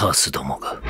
カースどもが。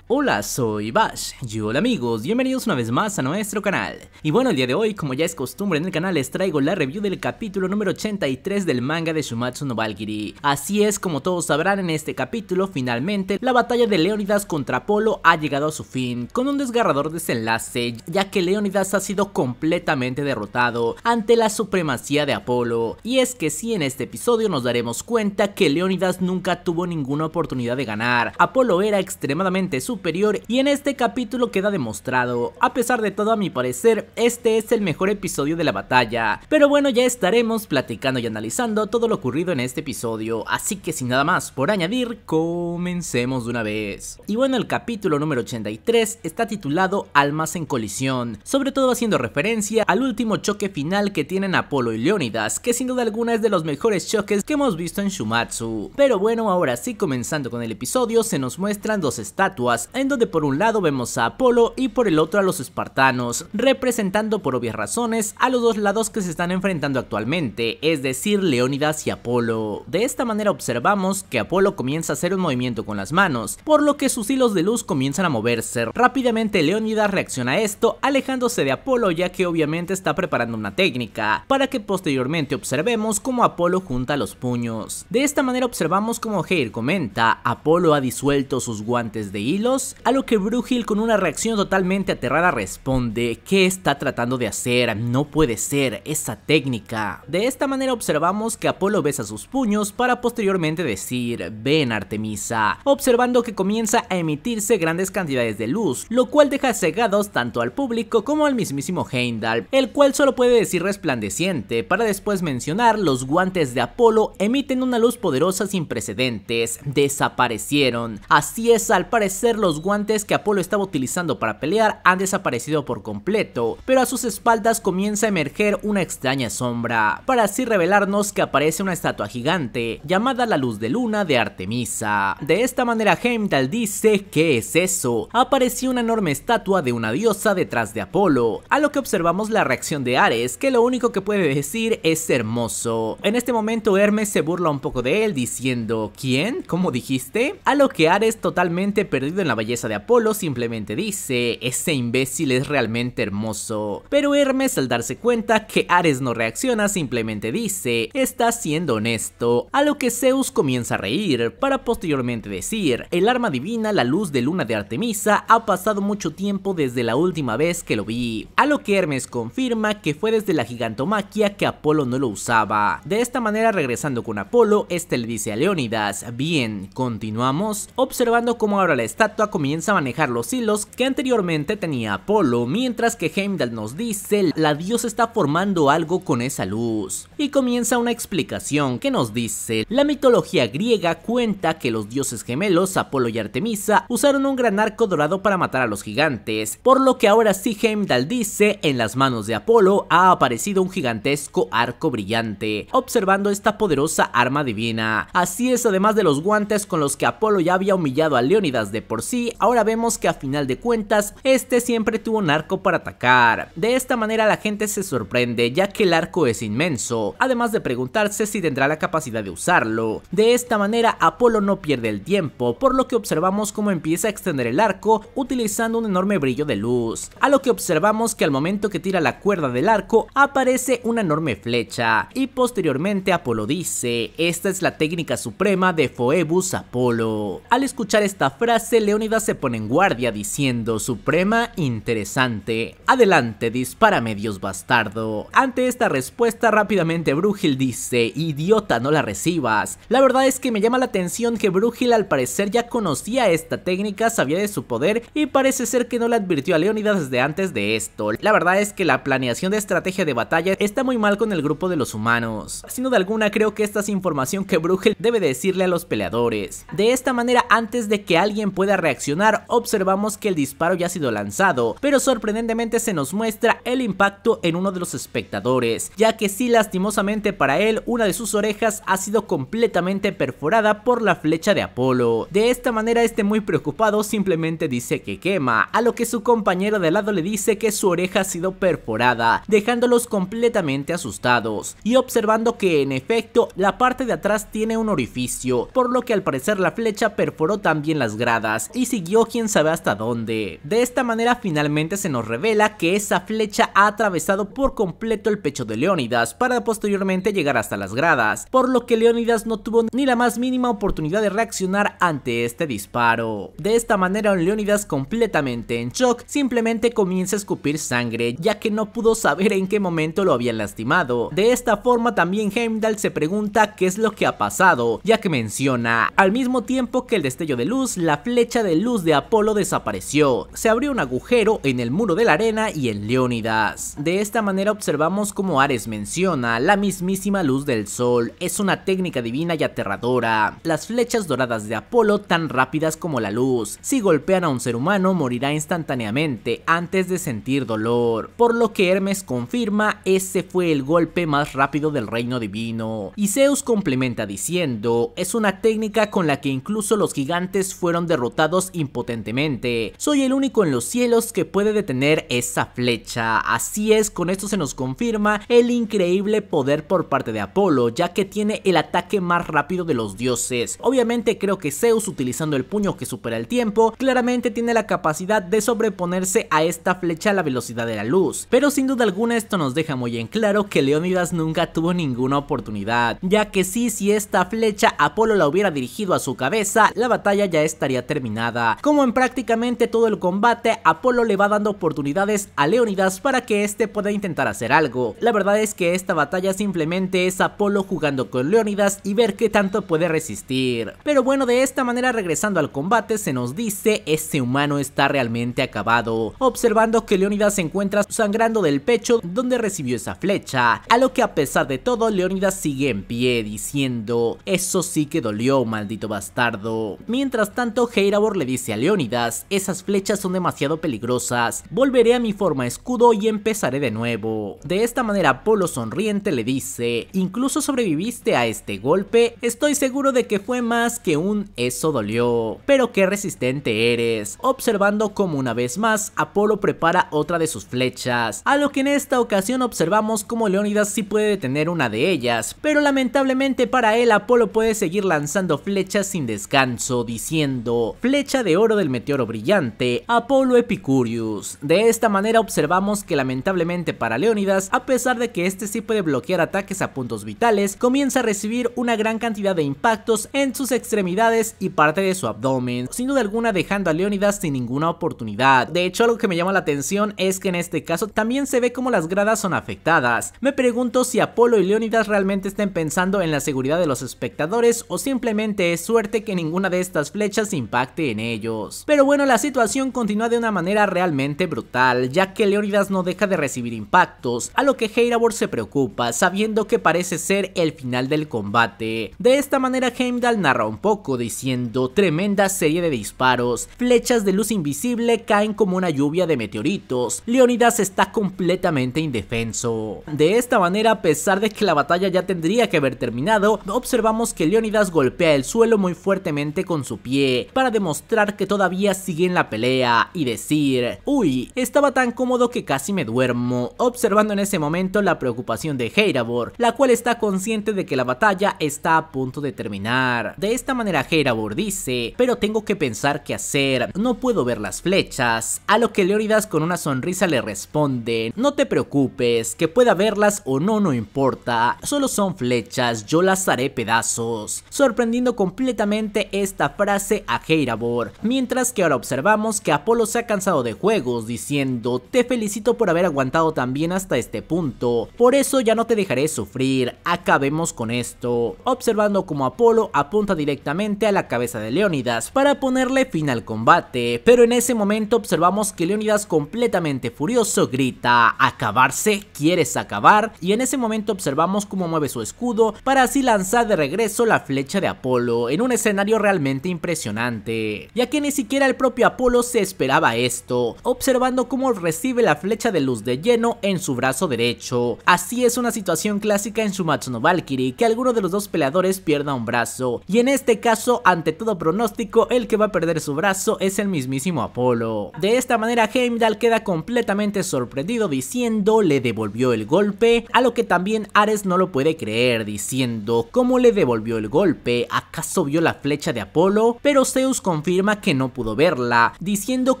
Hola, soy Bash y hola amigos, bienvenidos una vez más a nuestro canal. Y bueno, el día de hoy, como ya es costumbre en el canal, les traigo la review del capítulo número 83 del manga de Shumatsu no Valkyrie. Así es, como todos sabrán, en este capítulo, finalmente, la batalla de Leonidas contra Apolo ha llegado a su fin, con un desgarrador desenlace, ya que Leonidas ha sido completamente derrotado ante la supremacía de Apolo. Y es que sí, en este episodio nos daremos cuenta que Leonidas nunca tuvo ninguna oportunidad de ganar. Apolo era extremadamente su superior y en este capítulo queda demostrado. A pesar de todo a mi parecer, este es el mejor episodio de la batalla. Pero bueno, ya estaremos platicando y analizando todo lo ocurrido en este episodio, así que sin nada más por añadir, comencemos de una vez. Y bueno, el capítulo número 83 está titulado Almas en colisión, sobre todo haciendo referencia al último choque final que tienen Apolo y Leónidas, que sin duda alguna es de los mejores choques que hemos visto en Shumatsu. Pero bueno, ahora sí comenzando con el episodio, se nos muestran dos estatuas en donde por un lado vemos a Apolo y por el otro a los espartanos, representando por obvias razones a los dos lados que se están enfrentando actualmente, es decir, Leónidas y Apolo. De esta manera observamos que Apolo comienza a hacer un movimiento con las manos, por lo que sus hilos de luz comienzan a moverse. Rápidamente Leónidas reacciona a esto, alejándose de Apolo ya que obviamente está preparando una técnica, para que posteriormente observemos cómo Apolo junta los puños. De esta manera observamos como Heir comenta, Apolo ha disuelto sus guantes de hilo a lo que Brugil con una reacción totalmente aterrada responde, ¿qué está tratando de hacer? No puede ser esa técnica. De esta manera observamos que Apolo besa sus puños para posteriormente decir, ven Artemisa, observando que comienza a emitirse grandes cantidades de luz, lo cual deja cegados tanto al público como al mismísimo Heimdall, el cual solo puede decir resplandeciente, para después mencionar los guantes de Apolo emiten una luz poderosa sin precedentes, desaparecieron. Así es, al parecer los guantes que Apolo estaba utilizando para pelear han desaparecido por completo, pero a sus espaldas comienza a emerger una extraña sombra, para así revelarnos que aparece una estatua gigante llamada la luz de luna de Artemisa. De esta manera Heimdall dice ¿qué es eso? Apareció una enorme estatua de una diosa detrás de Apolo, a lo que observamos la reacción de Ares que lo único que puede decir es hermoso. En este momento Hermes se burla un poco de él diciendo ¿quién? ¿cómo dijiste? A lo que Ares totalmente perdido en la belleza de Apolo, simplemente dice, ese imbécil es realmente hermoso. Pero Hermes al darse cuenta que Ares no reacciona, simplemente dice, está siendo honesto, a lo que Zeus comienza a reír, para posteriormente decir, el arma divina, la luz de luna de Artemisa, ha pasado mucho tiempo desde la última vez que lo vi, a lo que Hermes confirma que fue desde la gigantomaquia que Apolo no lo usaba. De esta manera regresando con Apolo, este le dice a Leónidas, bien, continuamos, observando cómo ahora la estatua comienza a manejar los hilos que anteriormente tenía Apolo, mientras que Heimdall nos dice la diosa está formando algo con esa luz. Y comienza una explicación que nos dice, la mitología griega cuenta que los dioses gemelos Apolo y Artemisa usaron un gran arco dorado para matar a los gigantes, por lo que ahora sí Heimdall dice, en las manos de Apolo ha aparecido un gigantesco arco brillante, observando esta poderosa arma divina. Así es además de los guantes con los que Apolo ya había humillado a Leónidas de por sí ahora vemos que a final de cuentas, este siempre tuvo un arco para atacar. De esta manera la gente se sorprende ya que el arco es inmenso, además de preguntarse si tendrá la capacidad de usarlo. De esta manera Apolo no pierde el tiempo, por lo que observamos cómo empieza a extender el arco utilizando un enorme brillo de luz, a lo que observamos que al momento que tira la cuerda del arco aparece una enorme flecha, y posteriormente Apolo dice, esta es la técnica suprema de Phoebus Apolo. Al escuchar esta frase, León se pone en guardia diciendo Suprema interesante, adelante dispara medios bastardo. Ante esta respuesta rápidamente Brújil dice idiota no la recibas. La verdad es que me llama la atención que Brújil, al parecer ya conocía esta técnica, sabía de su poder y parece ser que no la advirtió a Leonidas desde antes de esto. La verdad es que la planeación de estrategia de batalla está muy mal con el grupo de los humanos. Sin duda alguna creo que esta es información que Brújil debe decirle a los peleadores. De esta manera antes de que alguien pueda reaccionar, observamos que el disparo ya ha sido lanzado, pero sorprendentemente se nos muestra el impacto en uno de los espectadores, ya que sí lastimosamente para él una de sus orejas ha sido completamente perforada por la flecha de Apolo. De esta manera este muy preocupado simplemente dice que quema, a lo que su compañero de lado le dice que su oreja ha sido perforada, dejándolos completamente asustados, y observando que en efecto la parte de atrás tiene un orificio, por lo que al parecer la flecha perforó también las gradas, y siguió quién sabe hasta dónde. De esta manera finalmente se nos revela que esa flecha ha atravesado por completo el pecho de Leónidas para posteriormente llegar hasta las gradas, por lo que Leónidas no tuvo ni la más mínima oportunidad de reaccionar ante este disparo. De esta manera un Leónidas completamente en shock simplemente comienza a escupir sangre ya que no pudo saber en qué momento lo habían lastimado. De esta forma también Heimdall se pregunta qué es lo que ha pasado ya que menciona al mismo tiempo que el destello de luz la flecha de luz de Apolo desapareció. Se abrió un agujero en el muro de la arena y en Leónidas. De esta manera observamos como Ares menciona la mismísima luz del sol. Es una técnica divina y aterradora. Las flechas doradas de Apolo tan rápidas como la luz. Si golpean a un ser humano morirá instantáneamente antes de sentir dolor. Por lo que Hermes confirma ese fue el golpe más rápido del reino divino. Y Zeus complementa diciendo, es una técnica con la que incluso los gigantes fueron derrotados impotentemente. Soy el único en los cielos que puede detener esa flecha. Así es, con esto se nos confirma el increíble poder por parte de Apolo, ya que tiene el ataque más rápido de los dioses. Obviamente creo que Zeus, utilizando el puño que supera el tiempo, claramente tiene la capacidad de sobreponerse a esta flecha a la velocidad de la luz. Pero sin duda alguna esto nos deja muy en claro que Leónidas nunca tuvo ninguna oportunidad, ya que si esta flecha Apolo la hubiera dirigido a su cabeza, la batalla ya estaría terminada como en prácticamente todo el combate, Apolo le va dando oportunidades a Leonidas para que este pueda intentar hacer algo. La verdad es que esta batalla simplemente es Apolo jugando con Leonidas y ver qué tanto puede resistir. Pero bueno, de esta manera regresando al combate se nos dice este humano está realmente acabado, observando que Leonidas se encuentra sangrando del pecho donde recibió esa flecha, a lo que a pesar de todo Leonidas sigue en pie diciendo, eso sí que dolió maldito bastardo. Mientras tanto Heirabor le dice a Leonidas, esas flechas son demasiado peligrosas, volveré a mi forma escudo y empezaré de nuevo. De esta manera Apolo sonriente le dice, incluso sobreviviste a este golpe, estoy seguro de que fue más que un eso dolió, pero qué resistente eres. Observando como una vez más Apolo prepara otra de sus flechas, a lo que en esta ocasión observamos como Leonidas sí puede detener una de ellas, pero lamentablemente para él Apolo puede seguir lanzando flechas sin descanso, diciendo, flechas de oro del meteoro brillante, Apolo Epicurius. De esta manera observamos que lamentablemente para Leonidas, a pesar de que este sí puede bloquear ataques a puntos vitales, comienza a recibir una gran cantidad de impactos en sus extremidades y parte de su abdomen, sin duda alguna dejando a Leónidas sin ninguna oportunidad. De hecho, algo que me llama la atención es que en este caso también se ve como las gradas son afectadas. Me pregunto si Apolo y Leónidas realmente estén pensando en la seguridad de los espectadores o simplemente es suerte que ninguna de estas flechas impacte ellos. Pero bueno, la situación continúa de una manera realmente brutal, ya que Leonidas no deja de recibir impactos, a lo que Heirabor se preocupa, sabiendo que parece ser el final del combate. De esta manera Heimdall narra un poco, diciendo, tremenda serie de disparos, flechas de luz invisible caen como una lluvia de meteoritos, Leonidas está completamente indefenso. De esta manera, a pesar de que la batalla ya tendría que haber terminado, observamos que Leonidas golpea el suelo muy fuertemente con su pie, para demostrar que todavía sigue la pelea y decir, uy, estaba tan cómodo que casi me duermo, observando en ese momento la preocupación de Heiravor, la cual está consciente de que la batalla está a punto de terminar. De esta manera Heiravor dice, pero tengo que pensar qué hacer, no puedo ver las flechas, a lo que Leoridas con una sonrisa le responde, no te preocupes, que pueda verlas o no, no importa, solo son flechas, yo las haré pedazos, sorprendiendo completamente esta frase a Heirabor Mientras que ahora observamos que Apolo se ha cansado de juegos diciendo te felicito por haber aguantado también hasta este punto, por eso ya no te dejaré sufrir, acabemos con esto. Observando como Apolo apunta directamente a la cabeza de Leónidas para ponerle fin al combate, pero en ese momento observamos que Leonidas completamente furioso grita acabarse, quieres acabar y en ese momento observamos cómo mueve su escudo para así lanzar de regreso la flecha de Apolo en un escenario realmente impresionante ya que ni siquiera el propio Apolo se esperaba esto, observando cómo recibe la flecha de luz de lleno en su brazo derecho. Así es una situación clásica en Shumatsu no Valkyrie, que alguno de los dos peleadores pierda un brazo, y en este caso, ante todo pronóstico, el que va a perder su brazo es el mismísimo Apolo. De esta manera Heimdall queda completamente sorprendido diciendo le devolvió el golpe, a lo que también Ares no lo puede creer diciendo ¿cómo le devolvió el golpe? ¿acaso vio la flecha de Apolo? Pero Zeus con confirma que no pudo verla, diciendo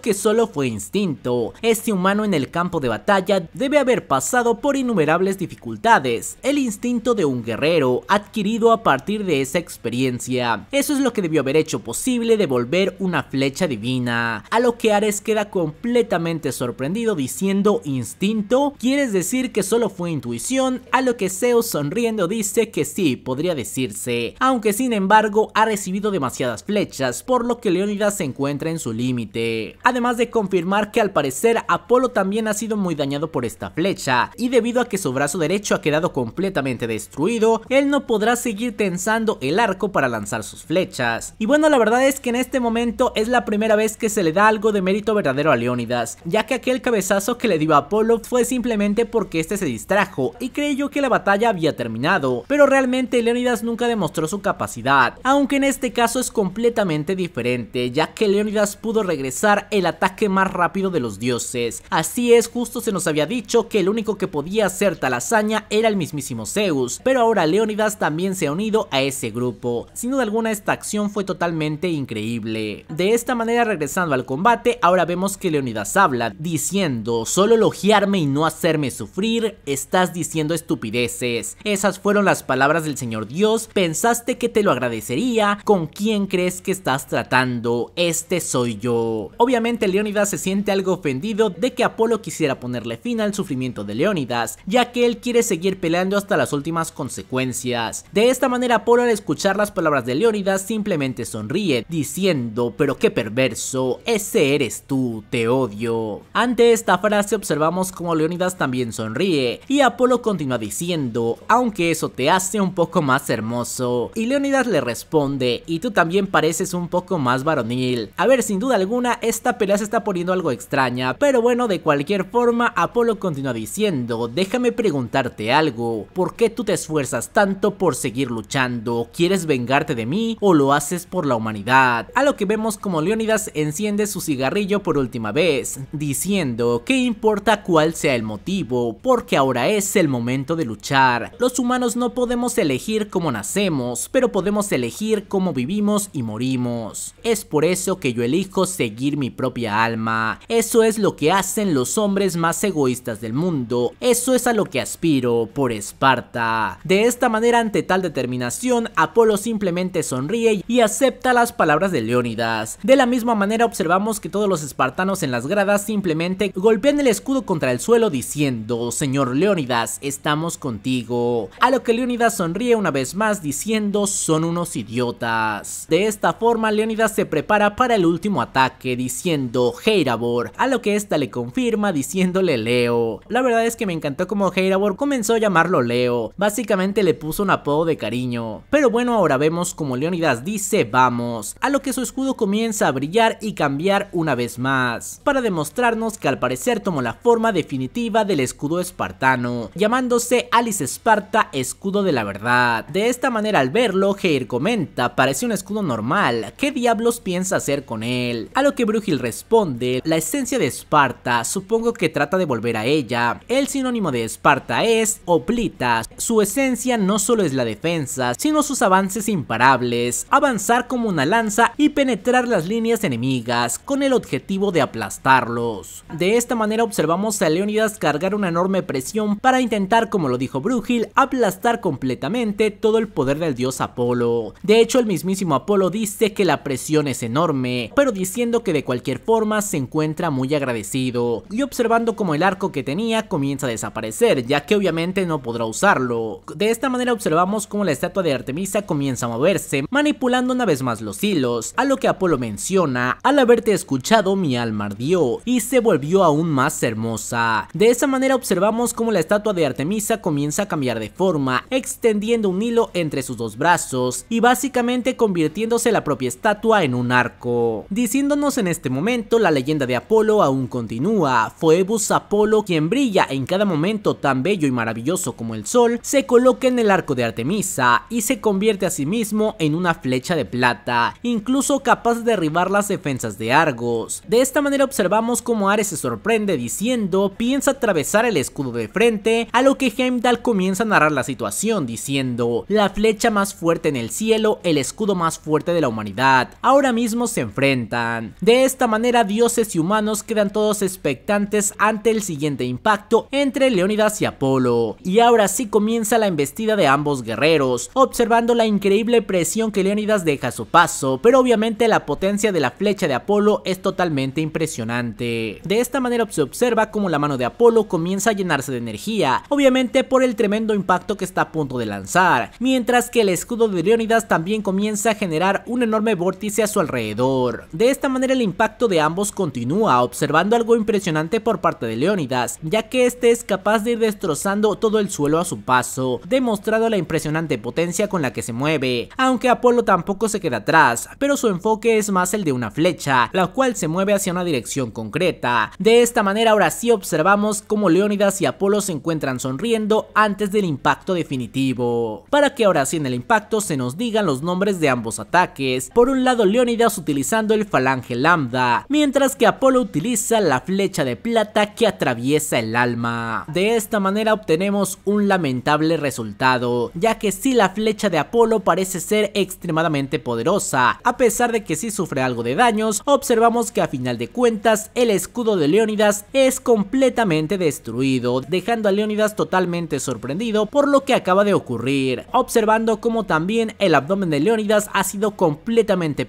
que solo fue instinto. Este humano en el campo de batalla debe haber pasado por innumerables dificultades, el instinto de un guerrero, adquirido a partir de esa experiencia. Eso es lo que debió haber hecho posible devolver una flecha divina, a lo que Ares queda completamente sorprendido diciendo instinto, ¿quieres decir que solo fue intuición? A lo que Zeus sonriendo dice que sí, podría decirse, aunque sin embargo ha recibido demasiadas flechas, por lo que Leonidas se encuentra en su límite, además de confirmar que al parecer Apolo también ha sido muy dañado por esta flecha, y debido a que su brazo derecho ha quedado completamente destruido, él no podrá seguir tensando el arco para lanzar sus flechas. Y bueno, la verdad es que en este momento es la primera vez que se le da algo de mérito verdadero a Leónidas, ya que aquel cabezazo que le dio Apolo fue simplemente porque este se distrajo y creyó que la batalla había terminado, pero realmente Leonidas nunca demostró su capacidad, aunque en este caso es completamente diferente ya que Leonidas pudo regresar el ataque más rápido de los dioses. Así es, justo se nos había dicho que el único que podía hacer tal hazaña era el mismísimo Zeus, pero ahora Leonidas también se ha unido a ese grupo. Sin duda alguna esta acción fue totalmente increíble. De esta manera regresando al combate, ahora vemos que Leonidas habla, diciendo, solo elogiarme y no hacerme sufrir, estás diciendo estupideces. Esas fueron las palabras del Señor Dios, pensaste que te lo agradecería, ¿con quién crees que estás tratando? Este soy yo. Obviamente Leónidas se siente algo ofendido de que Apolo quisiera ponerle fin al sufrimiento de Leónidas, ya que él quiere seguir peleando hasta las últimas consecuencias. De esta manera Apolo al escuchar las palabras de Leónidas simplemente sonríe, diciendo, pero qué perverso, ese eres tú, te odio. Ante esta frase observamos como Leonidas también sonríe, y Apolo continúa diciendo, aunque eso te hace un poco más hermoso. Y Leonidas le responde, y tú también pareces un poco más varonil. A ver, sin duda alguna, esta pelea se está poniendo algo extraña, pero bueno, de cualquier forma, Apolo continúa diciendo, déjame preguntarte algo, ¿por qué tú te esfuerzas tanto por seguir luchando? ¿Quieres vengarte de mí o lo haces por la humanidad? A lo que vemos como Leonidas enciende su cigarrillo por última vez, diciendo, ¿qué importa cuál sea el motivo? Porque ahora es el momento de luchar. Los humanos no podemos elegir cómo nacemos, pero podemos elegir cómo vivimos y morimos. Es por eso que yo elijo seguir mi propia alma. Eso es lo que hacen los hombres más egoístas del mundo. Eso es a lo que aspiro por Esparta. De esta manera, ante tal determinación, Apolo simplemente sonríe y acepta las palabras de Leónidas. De la misma manera observamos que todos los espartanos en las gradas simplemente golpean el escudo contra el suelo diciendo, Señor Leónidas, estamos contigo. A lo que Leónidas sonríe una vez más diciendo, son unos idiotas. De esta forma, Leónidas se prepara para el último ataque diciendo Heirabor, a lo que esta le confirma diciéndole Leo. La verdad es que me encantó como Heirabor comenzó a llamarlo Leo, básicamente le puso un apodo de cariño. Pero bueno, ahora vemos como Leonidas dice vamos, a lo que su escudo comienza a brillar y cambiar una vez más, para demostrarnos que al parecer tomó la forma definitiva del escudo espartano, llamándose Alice Esparta Escudo de la Verdad. De esta manera al verlo, Heir comenta, parece un escudo normal, ¿qué diablo los piensa hacer con él. A lo que Brugil responde, la esencia de Esparta supongo que trata de volver a ella. El sinónimo de Esparta es Oplitas. Su esencia no solo es la defensa, sino sus avances imparables, avanzar como una lanza y penetrar las líneas enemigas con el objetivo de aplastarlos. De esta manera observamos a Leonidas cargar una enorme presión para intentar, como lo dijo Brugil, aplastar completamente todo el poder del dios Apolo. De hecho, el mismísimo Apolo dice que la presión es enorme, pero diciendo que de cualquier forma se encuentra muy agradecido, y observando como el arco que tenía comienza a desaparecer, ya que obviamente no podrá usarlo. De esta manera observamos como la estatua de Artemisa comienza a moverse, manipulando una vez más los hilos, a lo que Apolo menciona, al haberte escuchado mi alma ardió, y se volvió aún más hermosa. De esa manera observamos como la estatua de Artemisa comienza a cambiar de forma, extendiendo un hilo entre sus dos brazos, y básicamente convirtiéndose la propia estatua en un arco. Diciéndonos en este momento, la leyenda de Apolo aún continúa. Phoebus Apolo, quien brilla en cada momento tan bello y maravilloso como el sol, se coloca en el arco de Artemisa y se convierte a sí mismo en una flecha de plata, incluso capaz de derribar las defensas de Argos. De esta manera observamos cómo Ares se sorprende diciendo, piensa atravesar el escudo de frente, a lo que Heimdall comienza a narrar la situación diciendo, la flecha más fuerte en el cielo, el escudo más fuerte de la humanidad ahora mismo se enfrentan. De esta manera dioses y humanos quedan todos expectantes ante el siguiente impacto entre Leónidas y Apolo. Y ahora sí comienza la embestida de ambos guerreros, observando la increíble presión que Leónidas deja a su paso, pero obviamente la potencia de la flecha de Apolo es totalmente impresionante. De esta manera se observa cómo la mano de Apolo comienza a llenarse de energía, obviamente por el tremendo impacto que está a punto de lanzar, mientras que el escudo de Leónidas también comienza a generar un enorme vórtice a su alrededor. De esta manera el impacto de ambos continúa, observando algo impresionante por parte de Leónidas, ya que este es capaz de ir destrozando todo el suelo a su paso, demostrando la impresionante potencia con la que se mueve, aunque Apolo tampoco se queda atrás, pero su enfoque es más el de una flecha, la cual se mueve hacia una dirección concreta. De esta manera ahora sí observamos cómo Leónidas y Apolo se encuentran sonriendo antes del impacto definitivo, para que ahora sí en el impacto se nos digan los nombres de ambos ataques. Por un lado Leónidas utilizando el falange lambda, mientras que Apolo utiliza la flecha de plata que atraviesa el alma. De esta manera obtenemos un lamentable resultado, ya que si la flecha de Apolo parece ser extremadamente poderosa, a pesar de que sí sufre algo de daños, observamos que a final de cuentas el escudo de Leónidas es completamente destruido, dejando a Leónidas totalmente sorprendido por lo que acaba de ocurrir, observando como también el abdomen de Leónidas ha sido completamente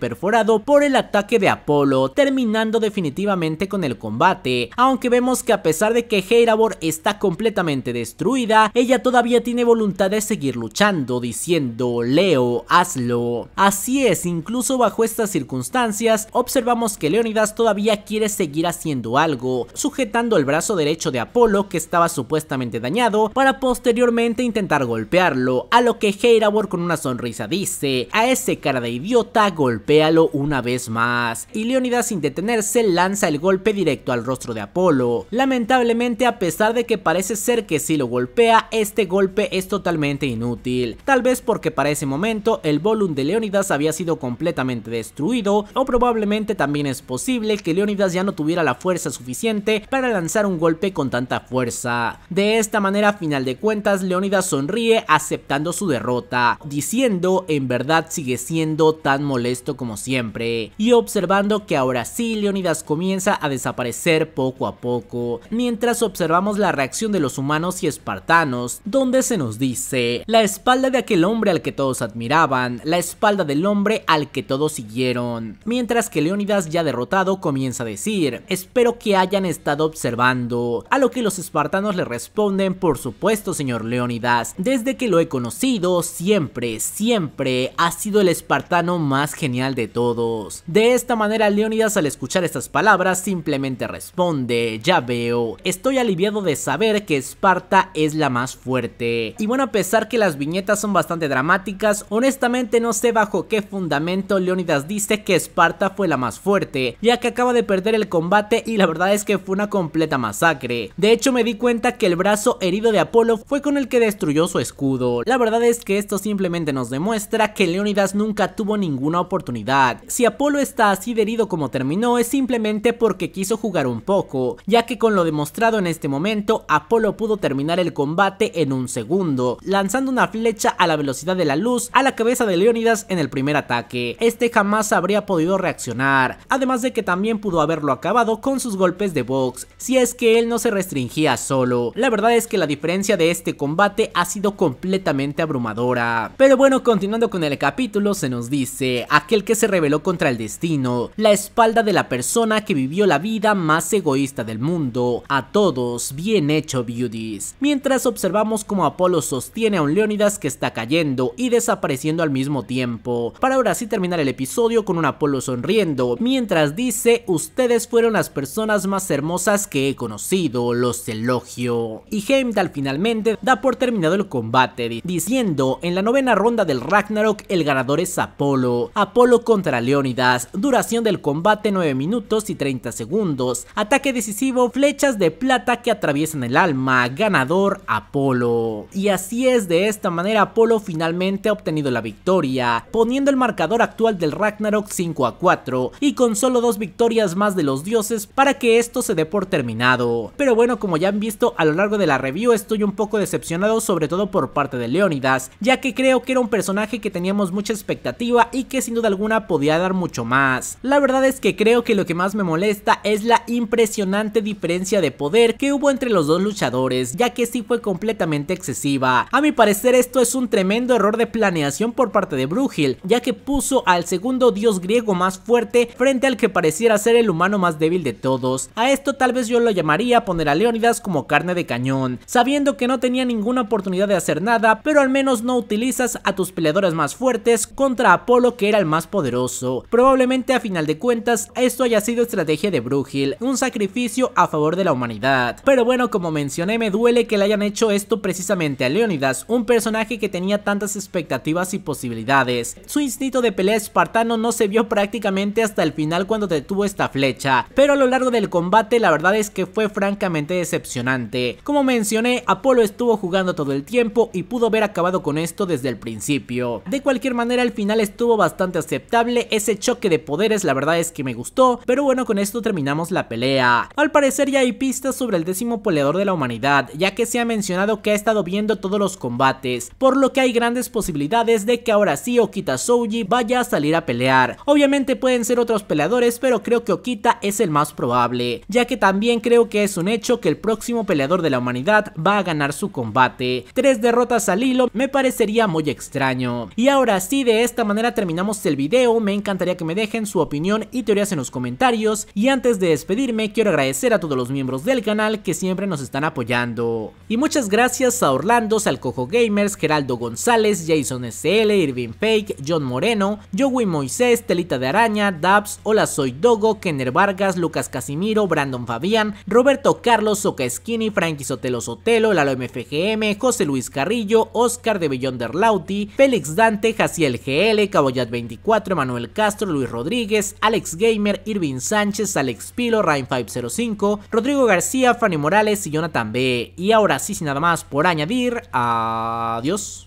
por el ataque de Apolo, terminando definitivamente con el combate, aunque vemos que a pesar de que ...Heirabor está completamente destruida, ella todavía tiene voluntad de seguir luchando, diciendo, Leo, hazlo. Así es, incluso bajo estas circunstancias, observamos que Leonidas todavía quiere seguir haciendo algo, sujetando el brazo derecho de Apolo que estaba supuestamente dañado para posteriormente intentar golpearlo, a lo que Heirabor con una sonrisa dice, a ese cara de idiota golpea véalo una vez más. Y Leonidas sin detenerse lanza el golpe directo al rostro de Apolo. Lamentablemente a pesar de que parece ser que si lo golpea, este golpe es totalmente inútil. Tal vez porque para ese momento el volumen de Leonidas había sido completamente destruido o probablemente también es posible que Leonidas ya no tuviera la fuerza suficiente para lanzar un golpe con tanta fuerza. De esta manera a final de cuentas Leonidas sonríe aceptando su derrota, diciendo en verdad sigue siendo tan molesto como como siempre, y observando que ahora sí Leonidas comienza a desaparecer poco a poco, mientras observamos la reacción de los humanos y espartanos, donde se nos dice, la espalda de aquel hombre al que todos admiraban, la espalda del hombre al que todos siguieron, mientras que Leonidas ya derrotado comienza a decir, espero que hayan estado observando, a lo que los espartanos le responden, por supuesto señor Leonidas, desde que lo he conocido, siempre, siempre ha sido el espartano más genial de todos. De esta manera Leónidas al escuchar estas palabras simplemente responde, ya veo, estoy aliviado de saber que Esparta es la más fuerte. Y bueno, a pesar que las viñetas son bastante dramáticas, honestamente no sé bajo qué fundamento Leonidas dice que Esparta fue la más fuerte, ya que acaba de perder el combate y la verdad es que fue una completa masacre. De hecho me di cuenta que el brazo herido de Apolo fue con el que destruyó su escudo. La verdad es que esto simplemente nos demuestra que Leonidas nunca tuvo ninguna oportunidad si Apolo está así de herido como terminó es simplemente porque quiso jugar un poco, ya que con lo demostrado en este momento, Apolo pudo terminar el combate en un segundo, lanzando una flecha a la velocidad de la luz a la cabeza de Leonidas en el primer ataque. Este jamás habría podido reaccionar, además de que también pudo haberlo acabado con sus golpes de box, si es que él no se restringía solo. La verdad es que la diferencia de este combate ha sido completamente abrumadora. Pero bueno, continuando con el capítulo, se nos dice, aquel que se rebeló contra el destino, la espalda de la persona que vivió la vida más egoísta del mundo. A todos, bien hecho beauties. Mientras observamos cómo Apolo sostiene a un Leónidas que está cayendo y desapareciendo al mismo tiempo, para ahora sí terminar el episodio con un Apolo sonriendo, mientras dice, ustedes fueron las personas más hermosas que he conocido, los elogio. Y Heimdall finalmente da por terminado el combate, diciendo, en la novena ronda del Ragnarok el ganador es Apolo, Apolo contra Leónidas, duración del combate 9 minutos y 30 segundos, ataque decisivo, flechas de plata que atraviesan el alma, ganador Apolo. Y así es, de esta manera Apolo finalmente ha obtenido la victoria, poniendo el marcador actual del Ragnarok 5 a 4 y con solo dos victorias más de los dioses para que esto se dé por terminado. Pero bueno, como ya han visto a lo largo de la review estoy un poco decepcionado sobre todo por parte de Leónidas, ya que creo que era un personaje que teníamos mucha expectativa y que sin duda alguna podía dar mucho más. La verdad es que creo que lo que más me molesta es la impresionante diferencia de poder que hubo entre los dos luchadores, ya que sí fue completamente excesiva. A mi parecer esto es un tremendo error de planeación por parte de Brugil, ya que puso al segundo dios griego más fuerte frente al que pareciera ser el humano más débil de todos. A esto tal vez yo lo llamaría poner a Leónidas como carne de cañón, sabiendo que no tenía ninguna oportunidad de hacer nada, pero al menos no utilizas a tus peleadores más fuertes contra Apolo que era el más poderoso Probablemente a final de cuentas esto haya sido estrategia de Brugil, un sacrificio a favor de la humanidad. Pero bueno, como mencioné, me duele que le hayan hecho esto precisamente a Leonidas, un personaje que tenía tantas expectativas y posibilidades. Su instinto de pelea espartano no se vio prácticamente hasta el final cuando detuvo esta flecha, pero a lo largo del combate la verdad es que fue francamente decepcionante. Como mencioné, Apolo estuvo jugando todo el tiempo y pudo haber acabado con esto desde el principio. De cualquier manera, el final estuvo bastante aceptable ese choque de poderes, la verdad es que me gustó, pero bueno, con esto terminamos la pelea. Al parecer ya hay pistas sobre el décimo peleador de la humanidad, ya que se ha mencionado que ha estado viendo todos los combates, por lo que hay grandes posibilidades de que ahora sí Okita Souji vaya a salir a pelear. Obviamente pueden ser otros peleadores, pero creo que Okita es el más probable, ya que también creo que es un hecho que el próximo peleador de la humanidad va a ganar su combate. Tres derrotas al hilo me parecería muy extraño. Y ahora sí, de esta manera terminamos el video me encantaría que me dejen su opinión y teorías en los comentarios y antes de despedirme quiero agradecer a todos los miembros del canal que siempre nos están apoyando. Y muchas gracias a Orlando, Salcojo Gamers, Geraldo González, Jason SL, Irving Fake, John Moreno, Joey Moisés, Telita de Araña, Dabs, Hola Soy Dogo, Kenner Vargas, Lucas Casimiro, Brandon Fabián, Roberto Carlos, Soca Skinny, Frankie Sotelo Sotelo, Lalo MFGM, José Luis Carrillo, Oscar de Bellon Lauti, Félix Dante, Jaciel GL, Caboyat 24, Manuel Castro, Luis Rodríguez, Alex Gamer, Irving Sánchez, Alex Pilo, Rain505, Rodrigo García, Fanny Morales y Jonathan B. Y ahora sí, sin nada más por añadir, adiós.